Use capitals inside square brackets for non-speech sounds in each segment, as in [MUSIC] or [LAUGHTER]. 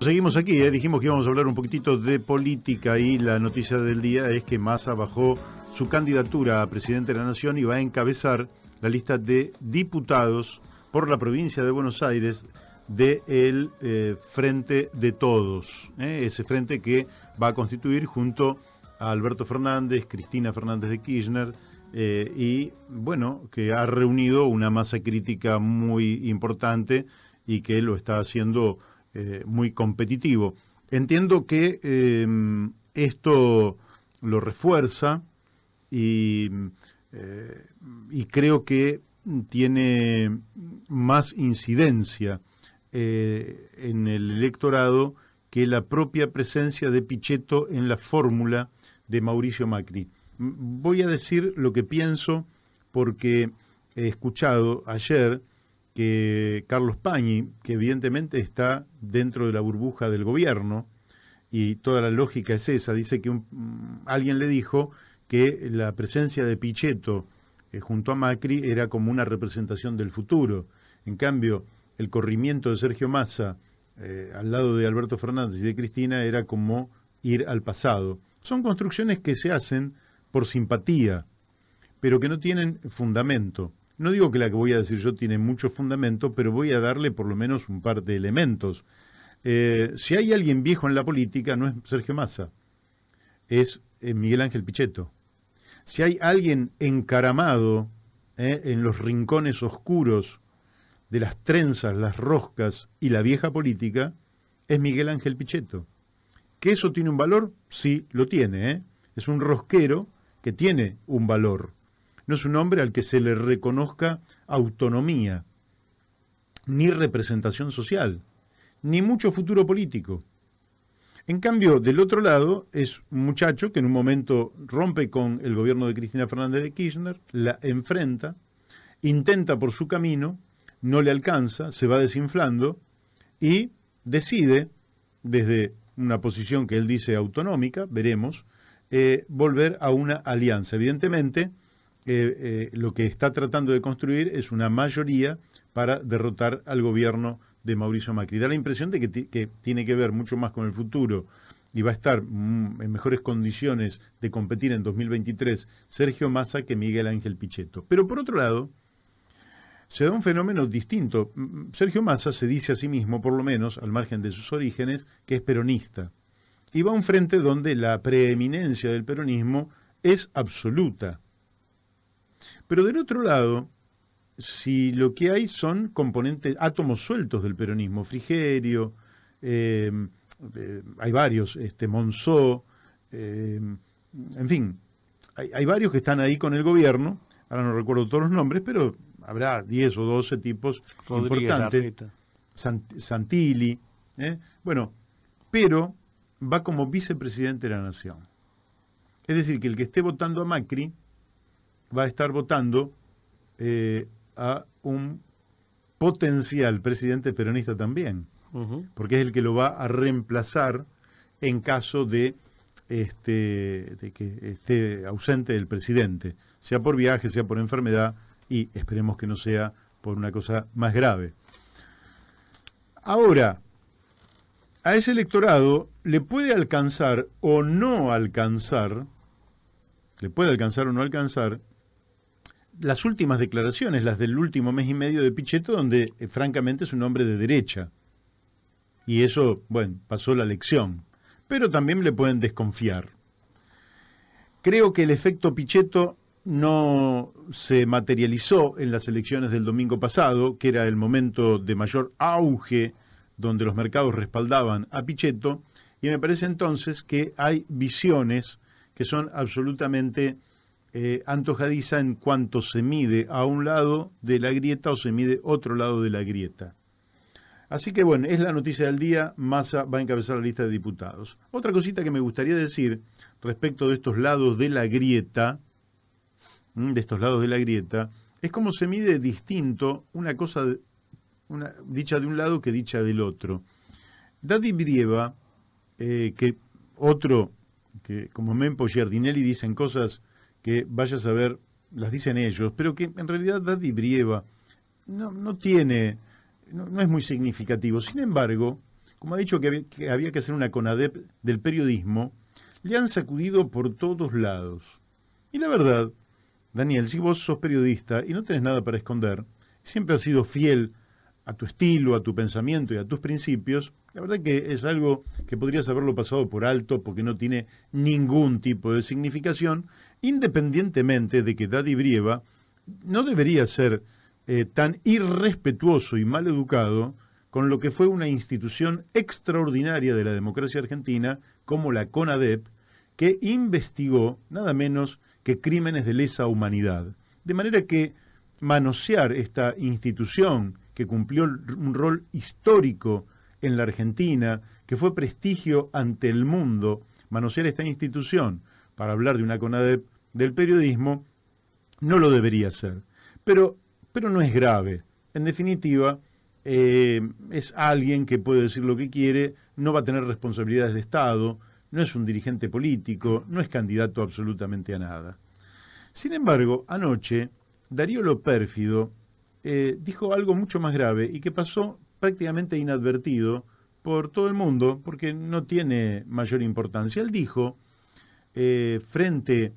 Seguimos aquí, ¿eh? dijimos que íbamos a hablar un poquitito de política y la noticia del día es que Massa bajó su candidatura a presidente de la Nación y va a encabezar la lista de diputados por la provincia de Buenos Aires del de eh, Frente de Todos, ¿eh? ese frente que va a constituir junto a Alberto Fernández, Cristina Fernández de Kirchner, y bueno, que ha reunido una masa crítica muy importante y que lo está haciendo eh, muy competitivo. Entiendo que eh, esto lo refuerza y, eh, y, creo que tiene más incidencia en el electorado que la propia presencia de Pichetto en la fórmula de Mauricio Macri. Mm, voy a decir lo que pienso porque he escuchado ayer que Carlos Pañi, que evidentemente está dentro de la burbuja del gobierno, y toda la lógica es esa, dice que mm, alguien le dijo que la presencia de Pichetto eh, junto a Macri era como una representación del futuro. En cambio, el corrimiento de Sergio Massa eh, al lado de Alberto Fernández y de Cristina era como ir al pasado. Son construcciones que se hacen por simpatía, pero que no tienen fundamento. No digo que la que voy a decir yo tiene mucho fundamento, pero voy a darle por lo menos un par de elementos. Eh, si hay alguien viejo en la política, no es Sergio Massa, es eh, Miguel Ángel Pichetto. Si hay alguien encaramado eh, en los rincones oscuros de las trenzas, las roscas y la vieja política, es Miguel Ángel Pichetto. ¿Que eso tiene un valor? Sí, lo tiene. Es un rosquero que tiene un valor no es un hombre al que se le reconozca autonomía, ni representación social, ni mucho futuro político. En cambio, del otro lado, es un muchacho que en un momento rompe con el gobierno de Cristina Fernández de Kirchner, la enfrenta, intenta por su camino, no le alcanza, se va desinflando y decide, desde una posición que él dice autonómica, veremos, eh, volver a una alianza. Evidentemente, eh, lo que está tratando de construir es una mayoría para derrotar al gobierno de Mauricio Macri. Da la impresión de que, tiene que ver mucho más con el futuro y va a estar mm, en mejores condiciones de competir en 2023 Sergio Massa que Miguel Ángel Pichetto. Pero por otro lado, se da un fenómeno distinto. Mm, mm, Sergio Massa se dice a sí mismo, por lo menos al margen de sus orígenes, que es peronista. Y va a un frente donde la preeminencia del peronismo es absoluta pero del otro lado, si lo que hay son componentes, átomos sueltos del peronismo, Frigerio, em, eh, hay varios, este Monzó, em, en fin, hay, varios que están ahí con el gobierno, ahora no recuerdo todos los nombres, pero habrá 10 o 12 tipos importantes, Santilli, ¿eh? bueno, pero va como vicepresidente de la nación. Es decir, que el que esté votando a Macri va a estar votando eh, a un potencial presidente peronista también, porque es el que lo va a reemplazar en caso de, este, de que esté ausente el presidente, sea por viaje, sea por enfermedad, y esperemos que no sea por una cosa más grave. Ahora, a ese electorado le puede alcanzar o no alcanzar, le puede alcanzar o no alcanzar, las últimas declaraciones, las del último mes y medio de Pichetto, donde eh, francamente es un hombre de derecha. Y eso, bueno, pasó la lección. Pero también le pueden desconfiar. Creo que el efecto Pichetto no se materializó en las elecciones del domingo pasado, que era el momento de mayor auge donde los mercados respaldaban a Pichetto, y me parece entonces que hay visiones que son absolutamente eh, antojadiza en cuanto se mide a un lado de la grieta o se mide otro lado de la grieta. Así que bueno, es la noticia del día, Massa va a encabezar la lista de diputados. Otra cosita que me gustaría decir respecto de estos lados de la grieta, mm, de estos lados de la grieta, es cómo se mide distinto una cosa una, dicha de un lado que dicha del otro. Daddy Brieva, eh, que otro, que como Mempo Giardinelli dicen cosas que vayas a ver, las dicen ellos, pero que en realidad Daddy Brieva no, no tiene, no, es muy significativo. Sin embargo, como ha dicho que había, que hacer una CONADEP del periodismo, le han sacudido por todos lados. Y la verdad, Daniel, si vos sos periodista y no tenés nada para esconder, siempre has sido fiel a tu estilo, a tu pensamiento y a tus principios, la verdad que es algo que podrías haberlo pasado por alto porque no tiene ningún tipo de significación independientemente de que Daddy Brieva no debería ser eh, tan irrespetuoso y mal educado con lo que fue una institución extraordinaria de la democracia argentina como la CONADEP, que investigó nada menos que crímenes de lesa humanidad. De manera que manosear esta institución que cumplió un rol histórico en la Argentina, que fue prestigio ante el mundo, manosear esta institución para hablar de una CONADEP del periodismo, no lo debería ser. Pero, pero no es grave. En definitiva, eh, es alguien que puede decir lo que quiere, no va a tener responsabilidades de Estado, no es un dirigente político, no es candidato absolutamente a nada. Sin embargo, anoche, Darío Lo Pérfido eh, dijo algo mucho más grave y que pasó prácticamente inadvertido por todo el mundo porque no tiene mayor importancia. Él dijo eh, frente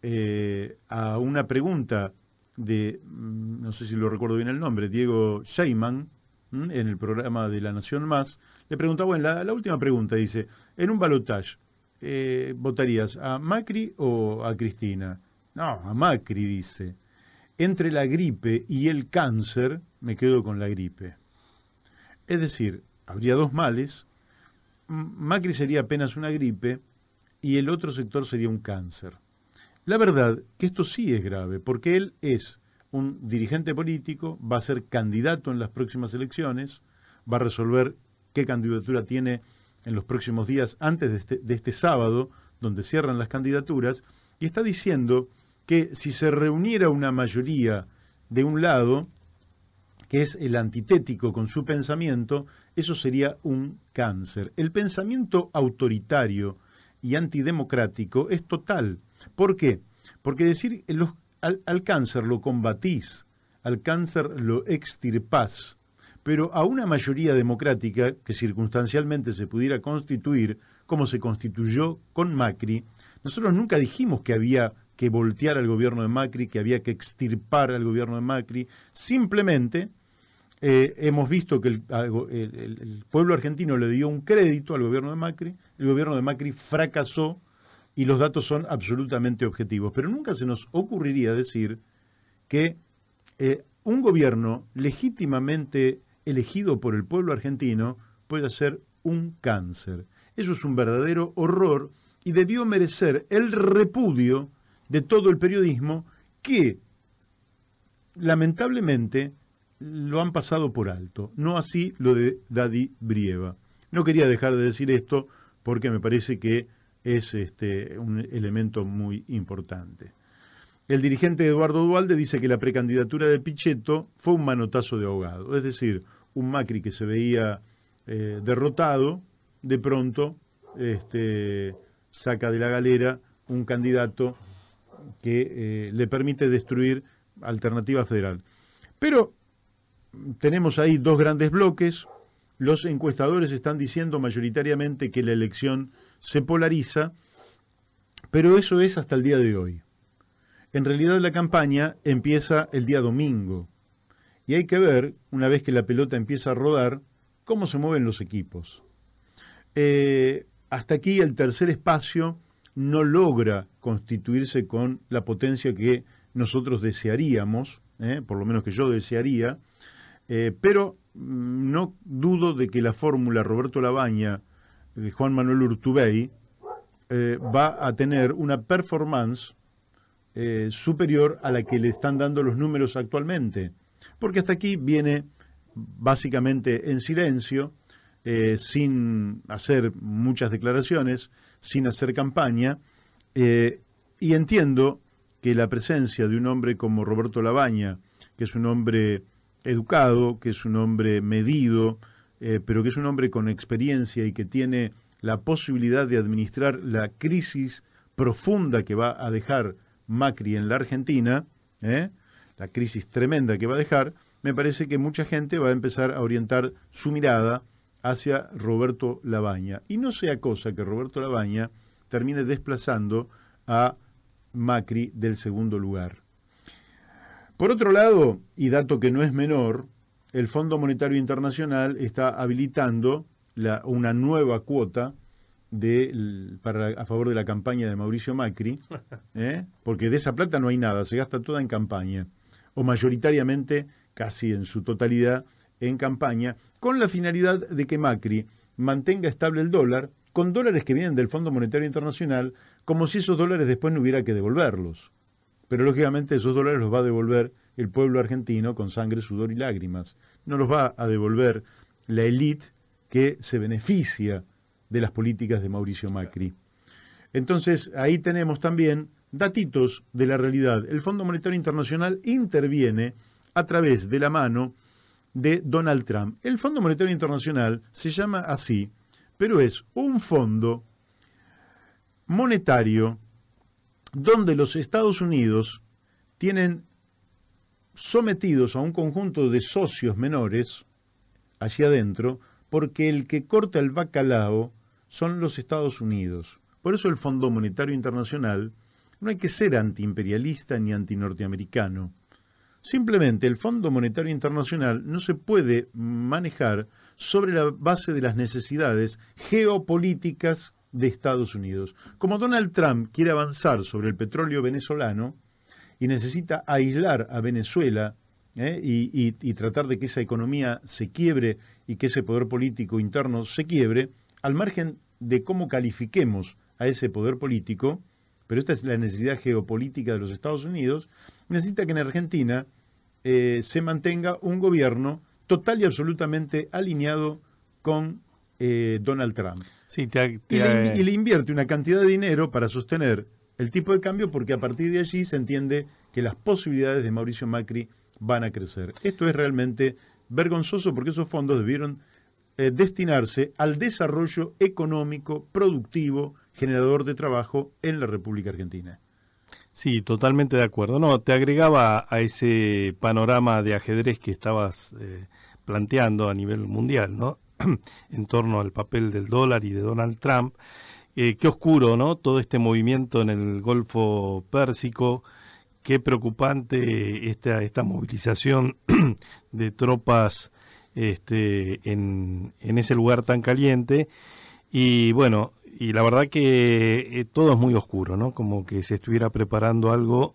eh, a una pregunta de, mm, no sé si lo recuerdo bien el nombre, Diego Sheiman, en el programa de La Nación Más, le pregunta, bueno, la, última pregunta dice, en un balotaje, eh, ¿votarías a Macri o a Cristina? No, a Macri dice. Entre la gripe y el cáncer, me quedo con la gripe. Es decir, habría dos males. Macri sería apenas una gripe y el otro sector sería un cáncer. La verdad que esto sí es grave, porque él es un dirigente político, va a ser candidato en las próximas elecciones, va a resolver qué candidatura tiene en los próximos días antes de este, este sábado, donde cierran las candidaturas, y está diciendo que si se reuniera una mayoría de un lado, que es el antitético con su pensamiento, eso sería un cáncer. El pensamiento autoritario y antidemocrático es total. ¿Por qué? Porque decir los, al, al, cáncer lo combatís, al cáncer lo extirpás, pero a una mayoría democrática que circunstancialmente se pudiera constituir, como se constituyó con Macri, nosotros nunca dijimos que había que voltear al gobierno de Macri, que había que extirpar al gobierno de Macri, simplemente eh, hemos visto que el, pueblo argentino le dio un crédito al gobierno de Macri, el gobierno de Macri fracasó y los datos son absolutamente objetivos. Pero nunca se nos ocurriría decir que eh, un gobierno legítimamente elegido por el pueblo argentino puede ser un cáncer. Eso es un verdadero horror y debió merecer el repudio de todo el periodismo que, lamentablemente, lo han pasado por alto. No así lo de Daddy Brieva. No quería dejar de decir esto porque me parece que es este, un elemento muy importante. El dirigente Eduardo Dualde dice que la precandidatura de Pichetto fue un manotazo de ahogado, es decir, un Macri que se veía eh, derrotado, de pronto este, saca de la galera un candidato que eh, le permite destruir Alternativa Federal. Pero tenemos ahí dos grandes bloques. Los encuestadores están diciendo mayoritariamente que la elección se polariza, pero eso es hasta el día de hoy. En realidad la campaña empieza el día domingo y hay que ver, una vez que la pelota empieza a rodar, cómo se mueven los equipos. Eh, hasta aquí el tercer espacio no logra constituirse con la potencia que nosotros desearíamos, eh, por lo menos que yo desearía, eh, pero mm, no dudo de que la fórmula Roberto Labaña de eh, Juan Manuel Urtubey eh, va a tener una performance superior a la que le están dando los números actualmente. Porque hasta aquí viene básicamente en silencio, sin hacer muchas declaraciones, sin hacer campaña, y entiendo que la presencia de un hombre como Roberto Labaña, que es un hombre educado, que es un hombre medido, eh, pero que es un hombre con experiencia y que tiene la posibilidad de administrar la crisis profunda que va a dejar Macri en la Argentina, ¿eh? la crisis tremenda que va a dejar, me parece que mucha gente va a empezar a orientar su mirada hacia Roberto Labaña. Y no sea cosa que Roberto Labaña termine desplazando a Macri del segundo lugar. Por otro lado, y dato que no es menor, el Fondo Monetario Internacional está habilitando una nueva cuota a favor de la campaña de Mauricio Macri, [LAUGHS] ¿eh? porque de esa plata no hay nada, se gasta toda en campaña, o mayoritariamente, casi en su totalidad, en campaña, con la finalidad de que Macri mantenga estable el dólar con dólares que vienen del Fondo Monetario Internacional, como si esos dólares después no hubiera que devolverlos. Pero lógicamente esos dólares los va a devolver el pueblo argentino con sangre, sudor y lágrimas. No los va a devolver la élite que se beneficia de las políticas de Mauricio Macri. Entonces, ahí tenemos también datitos de la realidad. El Fondo Monetario Internacional interviene a través de la mano de Donald Trump. El Fondo Monetario Internacional se llama así, pero es un fondo monetario donde los Estados Unidos tienen sometidos a un conjunto de socios menores hacia adentro, porque el que corta el bacalao son los Estados Unidos. Por eso el Fondo Monetario Internacional no hay que ser antiimperialista ni antinorteamericano. Simplemente el Fondo Monetario Internacional no se puede manejar sobre la base de las necesidades geopolíticas de Estados Unidos. Como Donald Trump quiere avanzar sobre el petróleo venezolano y necesita aislar a Venezuela ¿eh? y, tratar de que esa economía se quiebre y que ese poder político interno se quiebre, al margen de cómo califiquemos a ese poder político, pero esta es la necesidad geopolítica de los Estados Unidos, necesita que en Argentina eh, se mantenga un gobierno total y absolutamente alineado con eh, Donald Trump. te, y, le, invierte una cantidad de dinero para sostener el tipo de cambio porque a partir de allí se entiende que las posibilidades de Mauricio Macri van a crecer. Esto es realmente vergonzoso porque esos fondos debieron eh, destinarse al desarrollo económico, productivo, generador de trabajo en la República Argentina. Sí, totalmente de acuerdo. No, te agregaba a ese panorama de ajedrez que estabas eh, planteando a nivel mundial, ¿no? [CLEARS THROAT] en torno al papel del dólar y de Donald Trump. Eh, qué oscuro, ¿no? Todo este movimiento en el Golfo Pérsico. Qué preocupante esta, esta movilización [CLEARS THROAT] de tropas este, en, ese lugar tan caliente. Y bueno, y la verdad que eh, todo es muy oscuro, ¿no? Como que se estuviera preparando algo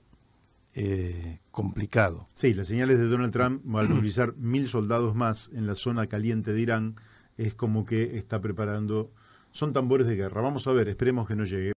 eh, complicado. Sí, las señales de Donald Trump van a movilizar mil soldados más en la zona caliente de Irán es como que está preparando, son tambores de guerra. Vamos a ver, esperemos que no llegue.